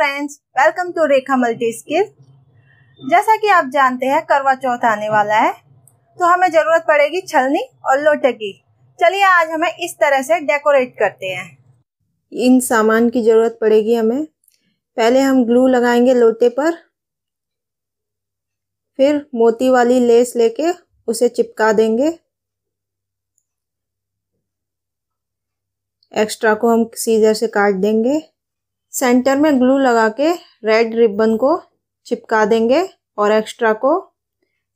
friends welcome to Rekha multi skill जैसा कि आप जानते हैं करवा चौथ आने वाला है तो हमें ज़रूरत पड़ेगी छलनी और लोटे की चलिए आज हमें इस तरह से डेकोरेट करते हैं इन सामान की ज़रूरत पड़ेगी हमें पहले हम ग्लू लगाएंगे लोटे पर फिर मोती वाली लेस लेके उसे चिपका देंगे एक्स्ट्रा को हम सीजर से काट देंगे सेंटर में ग्लू लगा के रेड रिबन को चिपका देंगे और एक्स्ट्रा को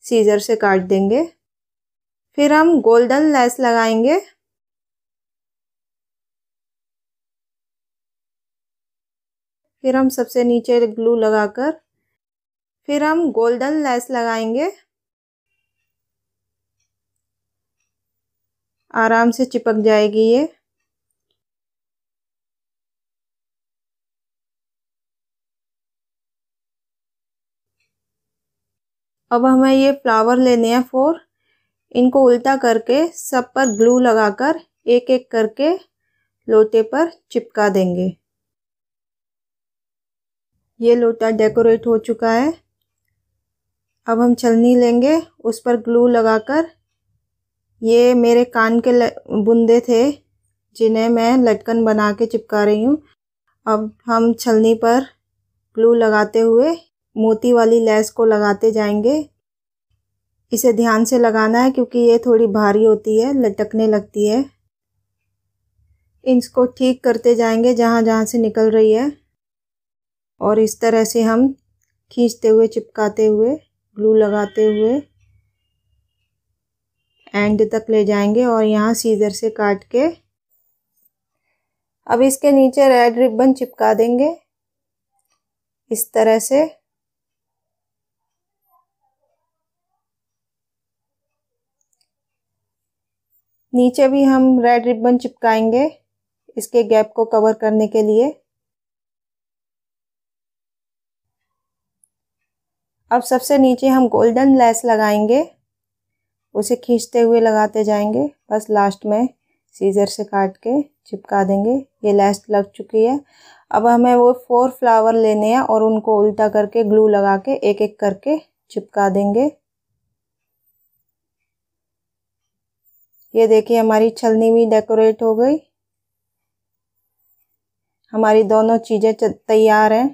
सीजर से काट देंगे फिर हम गोल्डन लेस लगाएंगे फिर हम सबसे नीचे ग्लू लगाकर फिर हम गोल्डन लेस लगाएंगे आराम से चिपक जाएगी ये अब हमें ये फ्लावर लेने हैं फोर इनको उल्टा करके सब पर ग्लू लगाकर एक एक करके लोटे पर चिपका देंगे ये लोटा डेकोरेट हो चुका है अब हम छलनी लेंगे उस पर ग्लू लगाकर ये मेरे कान के बुंदे थे जिन्हें मैं लटकन बना के चिपका रही हूँ अब हम छलनी पर ग्लू लगाते हुए मोती वाली लेस को लगाते जाएंगे इसे ध्यान से लगाना है क्योंकि ये थोड़ी भारी होती है लटकने लगती है इसको ठीक करते जाएंगे जहाँ जहाँ से निकल रही है और इस तरह से हम खींचते हुए चिपकाते हुए ग्लू लगाते हुए एंड तक ले जाएंगे और यहाँ सीजर से काट के अब इसके नीचे रेड रिबन चिपका देंगे इस तरह से नीचे भी हम रेड रिबन चिपकाएंगे इसके गैप को कवर करने के लिए अब सबसे नीचे हम गोल्डन लेस लगाएंगे उसे खींचते हुए लगाते जाएंगे बस लास्ट में सीजर से काट के चिपका देंगे ये लेस लग चुकी है अब हमें वो फोर फ्लावर लेने हैं और उनको उल्टा करके ग्लू लगा के एक एक करके चिपका देंगे ये देखिए हमारी छलनी भी डेकोरेट हो गई हमारी दोनों चीज़ें तैयार हैं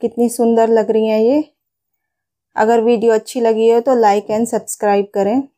कितनी सुंदर लग रही हैं ये अगर वीडियो अच्छी लगी हो तो लाइक एंड सब्सक्राइब करें